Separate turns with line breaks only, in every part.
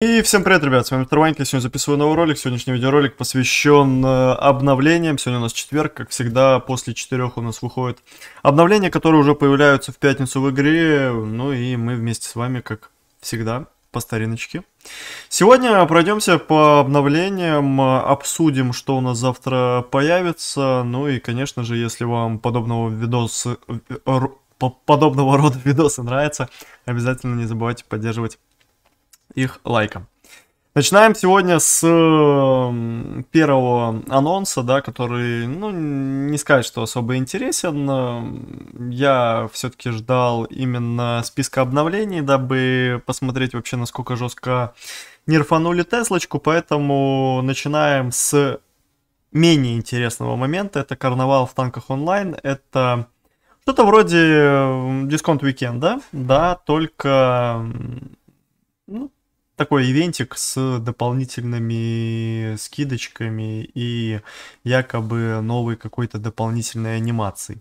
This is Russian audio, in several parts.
И всем привет, ребят, с вами Траванька, сегодня записываю новый ролик, сегодняшний видеоролик посвящен э, обновлениям, сегодня у нас четверг, как всегда, после четырех у нас выходит обновления, которые уже появляются в пятницу в игре, ну и мы вместе с вами, как всегда, по стариночке. Сегодня пройдемся по обновлениям, обсудим, что у нас завтра появится, ну и, конечно же, если вам подобного видоса... Э, подобного рода видосы нравится, обязательно не забывайте поддерживать их лайком. Начинаем сегодня с первого анонса, да, который, ну, не сказать, что особо интересен. Я все-таки ждал именно списка обновлений, дабы посмотреть вообще, насколько жестко нерфанули Теслочку, поэтому начинаем с менее интересного момента. Это карнавал в танках онлайн, это что-то вроде дисконт-викенда, да, только ну, такой ивентик с дополнительными скидочками и якобы новой какой-то дополнительной анимацией.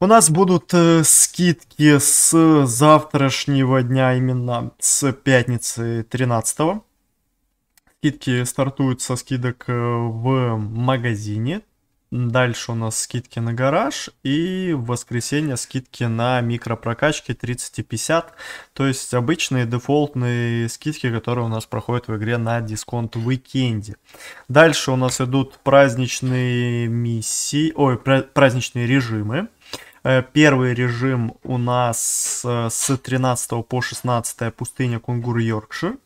У нас будут э, скидки с завтрашнего дня, именно с пятницы 13 -го. Скидки стартуют со скидок э, в магазине Дальше у нас скидки на гараж и в воскресенье скидки на микропрокачки 30 и 50. То есть обычные дефолтные скидки, которые у нас проходят в игре на дисконт уикенде. Дальше у нас идут праздничные миссии, ой, праздничные режимы. Э, первый режим у нас э, с 13 по 16 пустыня Кунгур Йоркшир.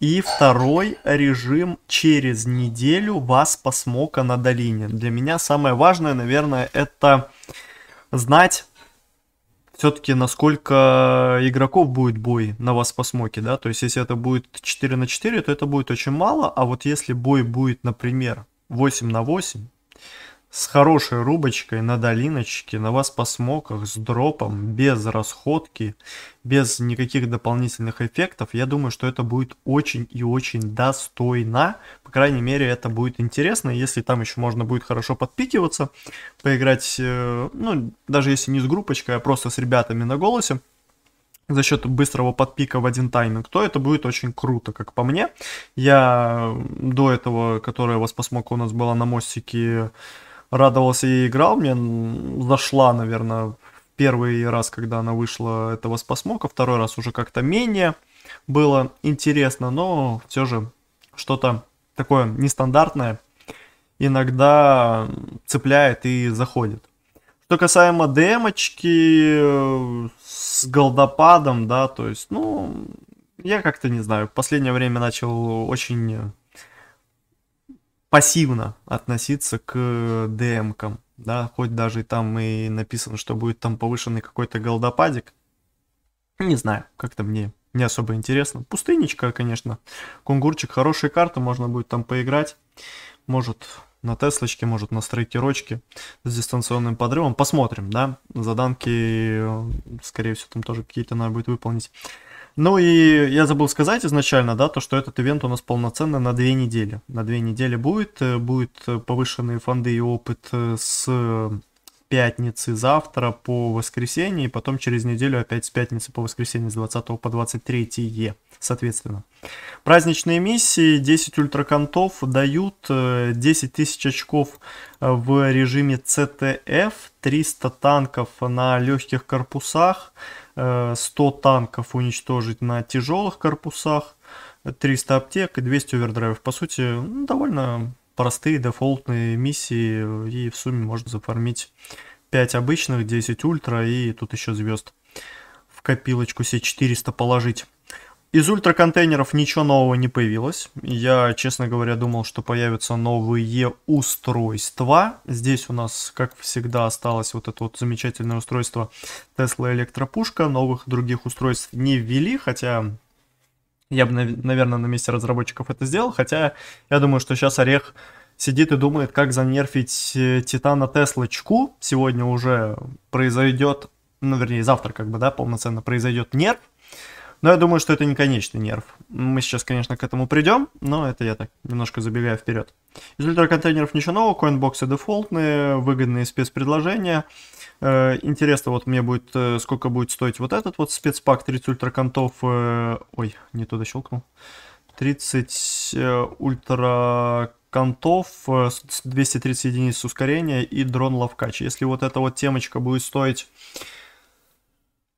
И второй режим через неделю вас посмока на долине. Для меня самое важное, наверное, это знать все-таки насколько игроков будет бой на вас по да, то есть если это будет 4 на 4, то это будет очень мало, а вот если бой будет, например, 8 на 8, с хорошей рубочкой на долиночке, на вас по смоках, с дропом, без расходки, без никаких дополнительных эффектов, я думаю, что это будет очень и очень достойно. По крайней мере, это будет интересно, если там еще можно будет хорошо подпикиваться, поиграть, э, ну, даже если не с группочкой, а просто с ребятами на голосе за счет быстрого подпика в один тайминг, то это будет очень круто, как по мне. Я до этого, которая у вас посмока у нас была на мостике, радовался и играл. Мне зашла, наверное, в первый раз, когда она вышла, этого спасмока, второй раз уже как-то менее было интересно, но все же что-то такое нестандартное иногда цепляет и заходит. Что касаемо демочки э, с голдопадом, да, то есть, ну, я как-то не знаю, в последнее время начал очень пассивно относиться к dm да, хоть даже там и написано, что будет там повышенный какой-то голдопадик, не знаю, как-то мне не особо интересно. Пустынечка, конечно. Кунгурчик, хорошая карта, можно будет там поиграть. Может на Теслочке, может на стрейкерочке с дистанционным подрывом. Посмотрим, да. Заданки, э, скорее всего, там тоже какие-то надо будет выполнить. Ну и я забыл сказать изначально, да, то, что этот ивент у нас полноценно на две недели. На две недели будет, э, будет повышенные фонды и опыт э, с пятницы завтра по воскресенье, и потом через неделю опять с пятницы по воскресенье с 20 по 23 е, соответственно. Праздничные миссии 10 ультраконтов дают 10 э, тысяч очков э, в режиме CTF, 300 танков на легких корпусах, 100 э, танков уничтожить на тяжелых корпусах, 300 аптек и 200 овердрайвов. По сути, ну, довольно простые дефолтные миссии, э, и в сумме можно зафармить 5 обычных, 10 ультра, и тут еще звезд в копилочку себе 400 положить. Из ультраконтейнеров ничего нового не появилось. Я, честно говоря, думал, что появятся новые устройства. Здесь у нас, как всегда, осталось вот это вот замечательное устройство Tesla электропушка. Новых других устройств не ввели, хотя я бы, наверное, на месте разработчиков это сделал, хотя я думаю, что сейчас Орех сидит и думает, как занерфить э, Титана Теслочку. Сегодня уже произойдет, ну, вернее, завтра как бы, да, полноценно произойдет нерв. Но я думаю, что это не конечный нерв. Мы сейчас, конечно, к этому придем, но это я так немножко забегаю вперед. Из ультраконтейнеров ничего нового, коинбоксы дефолтные, выгодные спецпредложения. Э, интересно, вот мне будет, э, сколько будет стоить вот этот вот спецпак 30 ультраконтов. Э, ой, не туда щелкнул. 30 ультраконтов, контов, 230 единиц ускорения и дрон ловкач. Если вот эта вот темочка будет стоить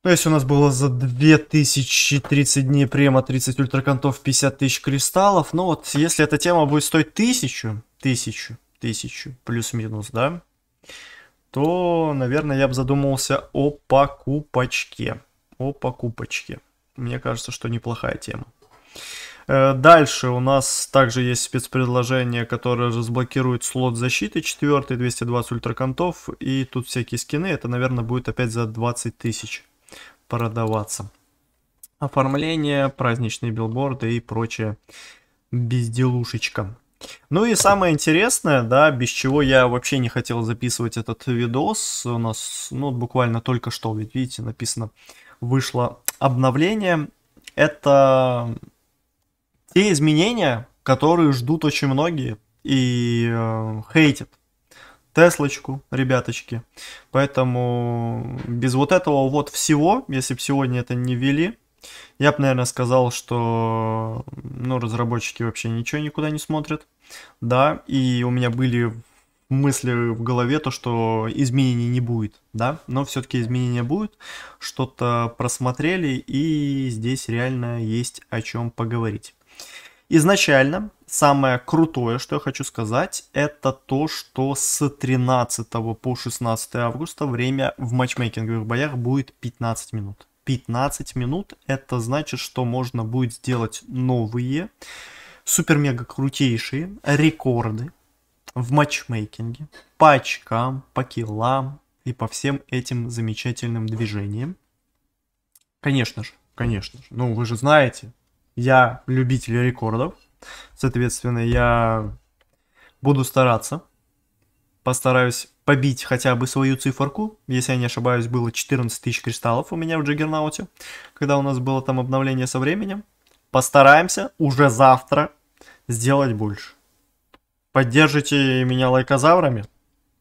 ну, если у нас было за 2030 дней према 30 ультраконтов 50 тысяч кристаллов, ну вот если эта тема будет стоить тысячу, тысячу, тысячу, плюс-минус, да, то, наверное, я бы задумался о покупочке. О покупочке. Мне кажется, что неплохая тема. Э, дальше у нас также есть спецпредложение, которое разблокирует слот защиты 4, 220 ультраконтов. И тут всякие скины. Это, наверное, будет опять за 20 тысяч продаваться. Оформление, праздничные билборды и прочее безделушечка. Ну и самое интересное, да, без чего я вообще не хотел записывать этот видос, у нас, ну, буквально только что, ведь видите, написано, вышло обновление, это те изменения, которые ждут очень многие и э, хейтят. Теслочку, ребяточки. Поэтому без вот этого вот всего, если бы сегодня это не ввели, я бы, наверное, сказал, что ну, разработчики вообще ничего никуда не смотрят. Да, и у меня были мысли в голове, то, что изменений не будет, да, но все-таки изменения будут, что-то просмотрели, и здесь реально есть о чем поговорить. Изначально самое крутое, что я хочу сказать, это то, что с 13 по 16 августа время в матчмейкинговых боях будет 15 минут. 15 минут это значит, что можно будет сделать новые супер-мега крутейшие рекорды в матчмейкинге по очкам, по киллам и по всем этим замечательным движениям. Конечно же, конечно же. Ну, вы же знаете, я любитель рекордов. Соответственно, я буду стараться. Постараюсь побить хотя бы свою циферку. Если я не ошибаюсь, было 14 тысяч кристаллов у меня в Джиггернауте, когда у нас было там обновление со временем. Постараемся уже завтра сделать больше. Поддержите меня лайкозаврами,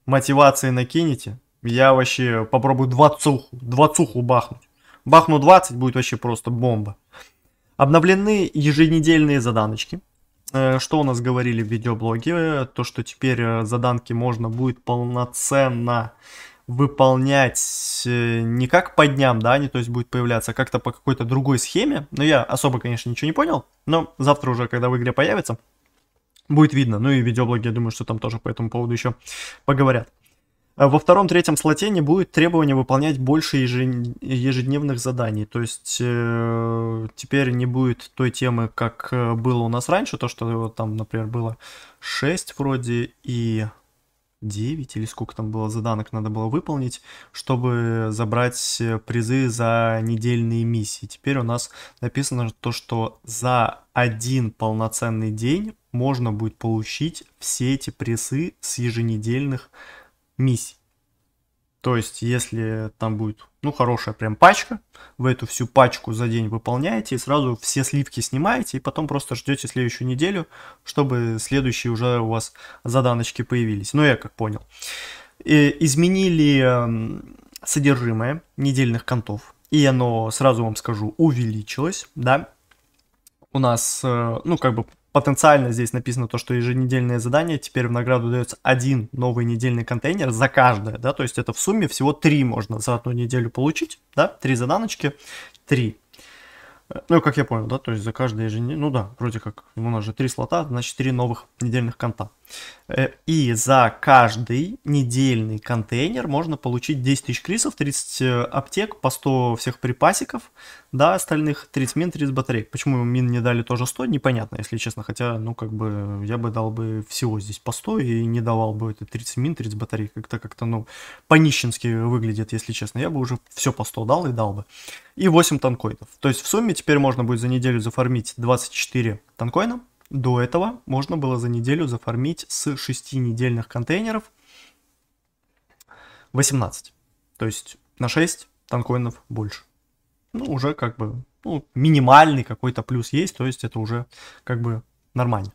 мотивации накинете. Я вообще попробую двадцуху, двадцуху бахнуть. Бахну 20, будет вообще просто бомба. Обновлены еженедельные заданочки. Э, что у нас говорили в видеоблоге? То, что теперь э, заданки можно будет полноценно выполнять э, не как по дням, да, они то есть будет появляться а как-то по какой-то другой схеме. Но я особо, конечно, ничего не понял, но завтра уже, когда в игре появится, будет видно. Ну и видеоблоги, я думаю, что там тоже по этому поводу еще поговорят. А во втором-третьем слоте не будет требования выполнять больше ежедневных заданий. То есть э, теперь не будет той темы, как э, было у нас раньше, то, что там, например, было 6 вроде и 9 или сколько там было заданок надо было выполнить, чтобы забрать э, призы за недельные миссии. Теперь у нас написано то, что за один полноценный день можно будет получить все эти призы с еженедельных миссий миссий. То есть, если там будет, ну, хорошая прям пачка, вы эту всю пачку за день выполняете и сразу все сливки снимаете, и потом просто ждете следующую неделю, чтобы следующие уже у вас заданочки появились. Ну, я как понял. И э, изменили эм, содержимое недельных контов, и оно, сразу вам скажу, увеличилось, да. У нас, э, ну, как бы потенциально здесь написано то, что еженедельное задание, теперь в награду дается один новый недельный контейнер за каждое, да, то есть это в сумме всего три можно за одну неделю получить, да, три заданочки, три. Ну, как я понял, да, то есть за каждый еженедельный, ну да, вроде как, у нас же три слота, значит, три новых недельных конта. Э, и за каждый недельный контейнер можно получить 10 тысяч крисов, 30 э, аптек, по 100 всех припасиков, да, остальных 30 мин, 30 батареек. Почему мин не дали тоже 100, непонятно, если честно, хотя, ну, как бы, я бы дал бы всего здесь по 100 и не давал бы это 30 мин, 30 батареек, как-то как-то, ну, по-нищенски выглядит, если честно, я бы уже все по 100 дал и дал бы и 8 танкоинов. То есть в сумме теперь можно будет за неделю зафармить 24 танкоина. До этого можно было за неделю зафармить с 6 недельных контейнеров 18. То есть на 6 танкоинов больше. Ну, уже как бы ну, минимальный какой-то плюс есть, то есть это уже как бы нормально.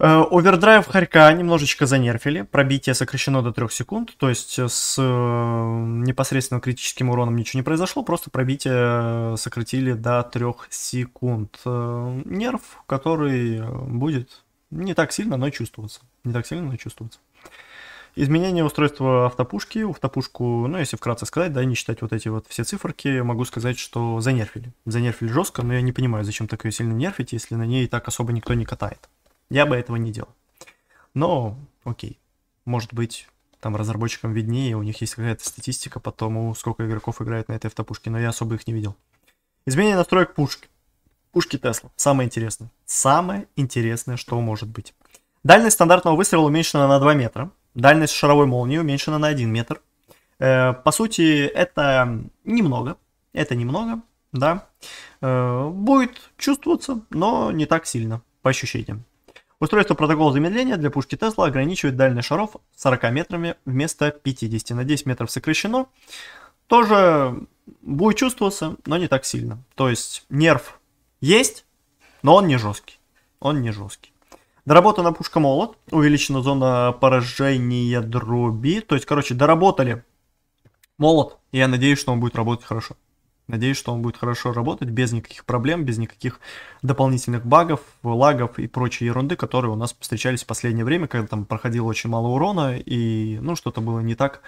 Э, овердрайв Харька немножечко занерфили, пробитие сокращено до 3 секунд, то есть э, с э, непосредственно критическим уроном ничего не произошло, просто пробитие сократили до 3 секунд. Нерв, который будет не так сильно, но и чувствоваться. Не так сильно, но и чувствоваться. Изменение устройства автопушки. Автопушку, ну, если вкратце сказать, да, не считать вот эти вот все циферки, могу сказать, что занерфили. Занерфили жестко, но я не понимаю, зачем так ее сильно нерфить, если на ней так особо никто не катает. Я бы этого не делал. Но, окей, может быть, там разработчикам виднее, у них есть какая-то статистика по тому, сколько игроков играет на этой автопушке, но я особо их не видел. Изменение настроек пушки. Пушки Тесла. Самое интересное. Самое интересное, что может быть. Дальность стандартного выстрела уменьшена на 2 метра. Дальность шаровой молнии уменьшена на 1 метр. Э, по сути, это немного. Это немного, да. Э, будет чувствоваться, но не так сильно, по ощущениям. Устройство протокола замедления для пушки Тесла ограничивает дальность шаров 40 метрами вместо 50. На 10 метров сокращено. Тоже будет чувствоваться, но не так сильно. То есть нерв есть, но он не жесткий. Он не жесткий. Доработана пушка молот, увеличена зона поражения дроби. То есть, короче, доработали молот. И я надеюсь, что он будет работать хорошо. Надеюсь, что он будет хорошо работать без никаких проблем, без никаких дополнительных багов, лагов и прочей ерунды, которые у нас встречались в последнее время, когда там проходило очень мало урона и, ну, что-то было не так.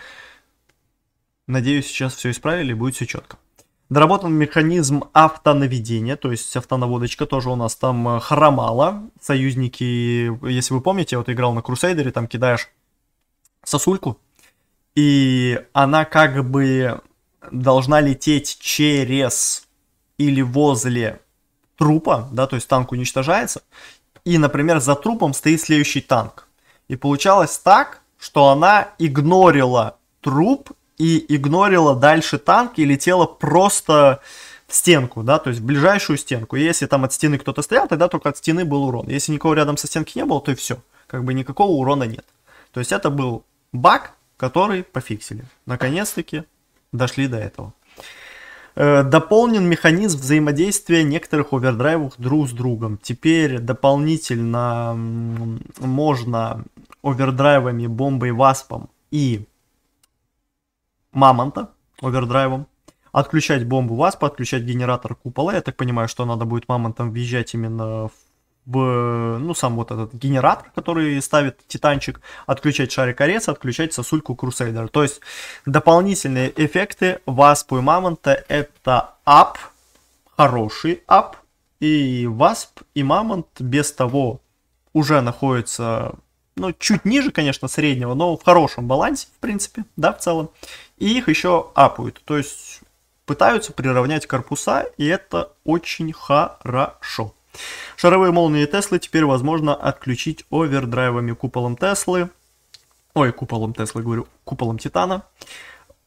Надеюсь, сейчас все исправили и будет все четко. Доработан механизм автонаведения, то есть автонаводочка тоже у нас там э, хромала. Союзники, если вы помните, я вот играл на Крусейдере, там кидаешь сосульку, и она как бы должна лететь через или возле трупа, да, то есть танк уничтожается, и, например, за трупом стоит следующий танк. И получалось так, что она игнорила труп и игнорила дальше танк и летела просто в стенку, да, то есть в ближайшую стенку. И если там от стены кто-то стоял, тогда только от стены был урон. Если никого рядом со стенки не было, то и все. Как бы никакого урона нет. То есть это был баг, который пофиксили. Наконец-таки дошли до этого. Э, дополнен механизм взаимодействия некоторых овердрайвов друг с другом. Теперь дополнительно можно овердрайвами, бомбой, васпом и мамонта овердрайвом отключать бомбу васпа, отключать генератор купола. Я так понимаю, что надо будет мамонтом въезжать именно в ну, сам вот этот генератор, который ставит титанчик, отключать шарик Ареса, отключать сосульку Крусейдера. То есть дополнительные эффекты Васпу и Мамонта это ап, хороший ап, и Васп и Мамонт без того уже находятся, ну, чуть ниже, конечно, среднего, но в хорошем балансе, в принципе, да, в целом. И их еще апают, то есть пытаются приравнять корпуса, и это очень хорошо. Шаровые молнии Теслы теперь возможно отключить овердрайвами куполом Теслы. Ой, куполом Теслы, говорю, куполом Титана.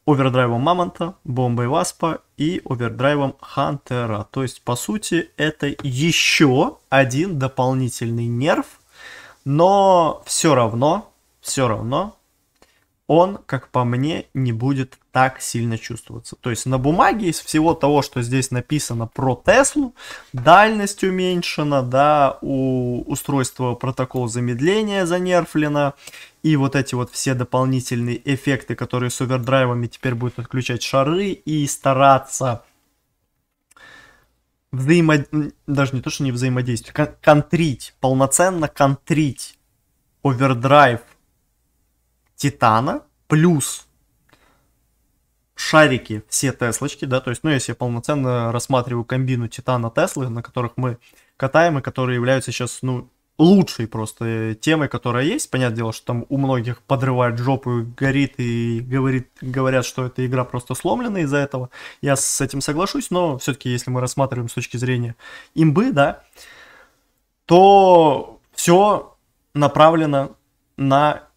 Овердрайвом Мамонта, бомбой Васпа и овердрайвом Хантера. То есть, по сути, это еще один дополнительный нерв, но все равно, все равно он, как по мне, не будет так сильно чувствоваться. То есть на бумаге из всего того, что здесь написано про Теслу, дальность уменьшена, да, у устройства протокол замедления занерфлено, и вот эти вот все дополнительные эффекты, которые с овердрайвами теперь будут отключать шары и стараться взаимо... даже не то, что не взаимодействовать, кон- контрить, полноценно контрить овердрайв титана плюс шарики, все теслочки, да, то есть, ну, если я полноценно рассматриваю комбину титана Теслы, на которых мы катаем, и которые являются сейчас, ну, лучшей просто э, темой, которая есть. Понятное дело, что там у многих подрывает жопу, горит и говорит, говорят, что эта игра просто сломлена из-за этого. Я с этим соглашусь, но все-таки если мы рассматриваем с точки зрения имбы, да, то все направлено на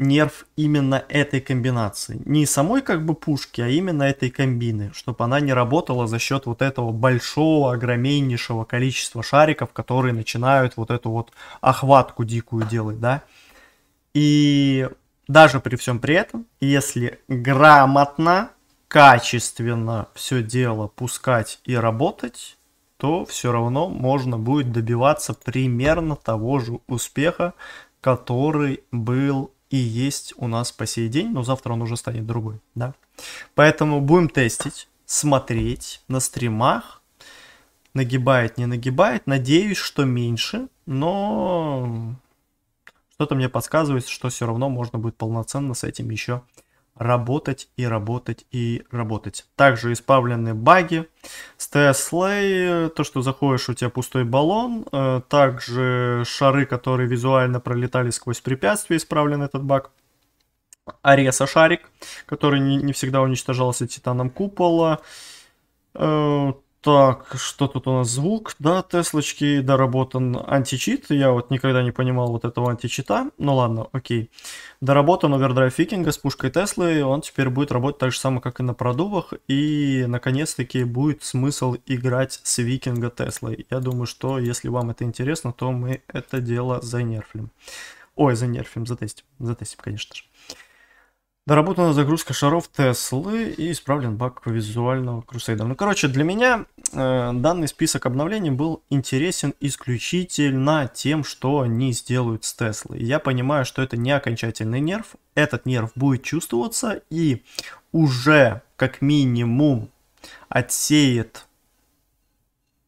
нерв именно этой комбинации. Не самой как бы пушки, а именно этой комбины, чтобы она не работала за счет вот этого большого, огромнейшего количества шариков, которые начинают вот эту вот охватку дикую делать, да. И даже при всем при этом, если грамотно, качественно все дело пускать и работать, то все равно можно будет добиваться примерно того же успеха, который был и есть у нас по сей день, но завтра он уже станет другой, да. Поэтому будем тестить, смотреть на стримах, нагибает, не нагибает, надеюсь, что меньше, но что-то мне подсказывает, что все равно можно будет полноценно с этим еще работать и работать и работать. Также исправлены баги с TSLay, то, что заходишь, у тебя пустой баллон. Э, также шары, которые визуально пролетали сквозь препятствия, исправлен этот баг. Ареса шарик, который не, не всегда уничтожался титаном купола. Э, так, что тут у нас звук? Да, Теслочки доработан античит. Я вот никогда не понимал вот этого античита. Ну ладно, окей. Доработан овердрайв викинга с пушкой Теслы. Он теперь будет работать так же самое, как и на продувах. И, наконец-таки, будет смысл играть с викинга Теслой. Я думаю, что если вам это интересно, то мы это дело занерфлим. Ой, занерфим, затестим. Затестим, конечно же. Доработана загрузка шаров Теслы и исправлен баг визуального Crusader. Ну, короче, для меня э, данный список обновлений был интересен исключительно тем, что они сделают с Теслой. Я понимаю, что это не окончательный нерв, этот нерв будет чувствоваться и уже как минимум отсеет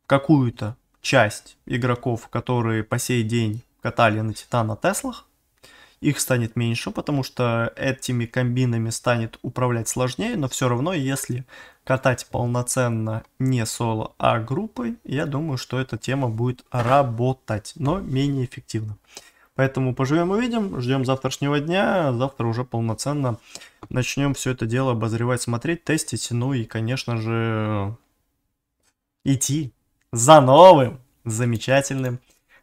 какую-то часть игроков, которые по сей день катали на Титана Теслах их станет меньше, потому что этими комбинами станет управлять сложнее, но все равно, если катать полноценно не соло, а группой, я думаю, что эта тема будет работать, но менее эффективно. Поэтому поживем увидим, ждем завтрашнего дня, завтра уже полноценно начнем все это дело обозревать, смотреть, тестить, ну и, конечно же, идти за новым замечательным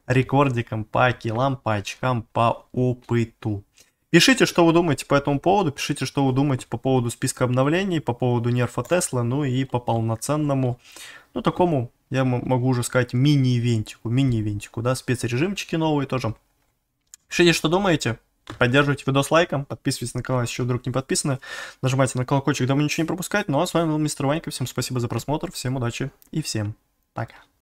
рекордикам, по килам, по очкам, по опыту. Пишите, что вы думаете по этому поводу, пишите, что вы думаете по поводу списка обновлений, по поводу нерфа Тесла, ну и по полноценному, ну такому, я могу уже сказать, мини вентику, мини вентику, да, спецрежимчики новые тоже. Пишите, что думаете, поддерживайте видос лайком, подписывайтесь на канал, если еще вдруг не подписаны, нажимайте на колокольчик, дабы ничего не пропускать. Ну а с вами был Мистер Ванька, всем спасибо за просмотр, всем удачи и всем пока.